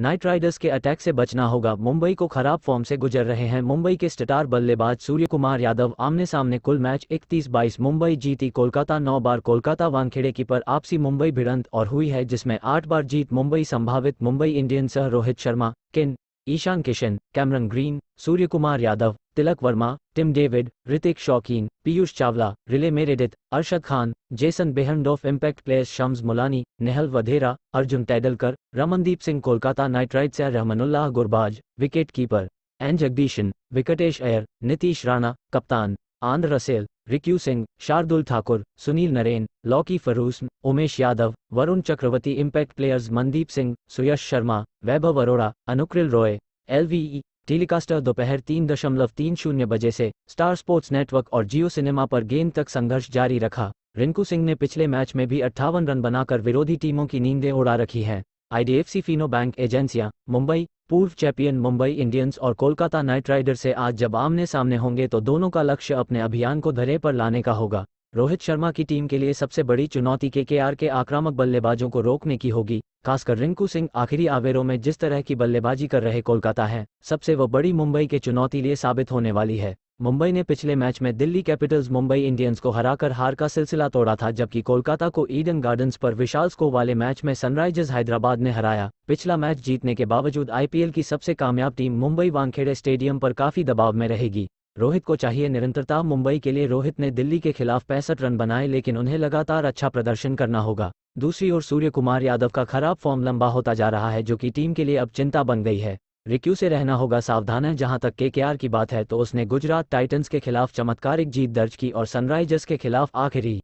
night Riders के attack से बचना होगा मुंबई को खराब फॉर्म से गुजर रहे हैं मुंबई के स्टार बल्लेबाज सूर्य कुमार यादव आमने सामने कुल मैच 31-22 मुंबई जीती कोलकाता नौ बार कोलकाता वानखेड़े की पर आपसी मुंबई भिड़ंत और हुई है जिसमें आठ बार जीत मुंबई संभावित मुंबई इंडियंस सह रोहित शर्मा किन Ishan Kishan Cameron Green Suryakumar Yadav Tilak Varma Tim David Hrithik Shokeen Piyush Chawla Riley Meredith Arshad Khan Jason Behrendorff impact players Shams Mulani Nehal Wadhera Arjun Tendulkar Ramandeep Singh Kolkata Knight Riders या Rahmanullah Gurbaz wicket keeper N Jagadeesan Venkatesh Iyer Nitish Rana कप्तान Andre Russell Rinku Singh Shardul Thakur Sunil Narine Lockie Ferguson Umesh Yadav Varun Chakravarthy impact players Mandeep Singh Suyash Sharma वैभव अरोड़ा अनुक्रिल रॉय एलवीई टेलीकास्टर दोपहर तीन दशमलव तीन शून्य बजे से स्टार स्पोर्ट्स नेटवर्क और जियो सिनेमा पर गेंद तक संघर्ष जारी रखा रिंकू सिंह ने पिछले मैच में भी अट्ठावन रन बनाकर विरोधी टीमों की नींदें उड़ा रखी हैं आईडीएफसी फिनो बैंक एजेंसियां मुंबई पूर्व चैंपियन मुंबई इंडियंस और कोलकाता नाइट राइडर्स से आज जब आमने सामने होंगे तो दोनों का लक्ष्य अपने अभियान को धरे पर लाने का होगा रोहित शर्मा की टीम के लिए सबसे बड़ी चुनौती के के आर के आक्रामक बल्लेबाजों को रोकने की होगी खासकर रिंकू सिंह आखिरी आवेरों में जिस तरह की बल्लेबाजी कर रहे कोलकाता है सबसे वो बड़ी मुंबई के चुनौती लिए साबित होने वाली है मुंबई ने पिछले मैच में दिल्ली कैपिटल्स मुंबई इंडियंस को हराकर हार का सिलसिला तोड़ा था जबकि कोलकाता को ईडन गार्डन्स पर विशाल स्को वाले मैच में सनराइजर्स हैदराबाद ने हराया पिछला मैच जीतने के बावजूद आईपीएल की सबसे कामयाब टीम मुंबई वानखेड़े स्टेडियम पर काफी दबाव में रहेगी रोहित को चाहिए निरंतरता मुंबई के लिए रोहित ने दिल्ली के खिलाफ पैंसठ रन बनाए लेकिन उन्हें लगातार अच्छा प्रदर्शन करना होगा दूसरी ओर सूर्य कुमार यादव का खराब फॉर्म लंबा होता जा रहा है जो कि टीम के लिए अब चिंता बन गई है रिक्यू से रहना होगा सावधान है जहां तक केकेआर की बात है तो उसने गुजरात टाइटंस के खिलाफ चमत्कारिक जीत दर्ज की और सनराइजर्स के खिलाफ आखिरी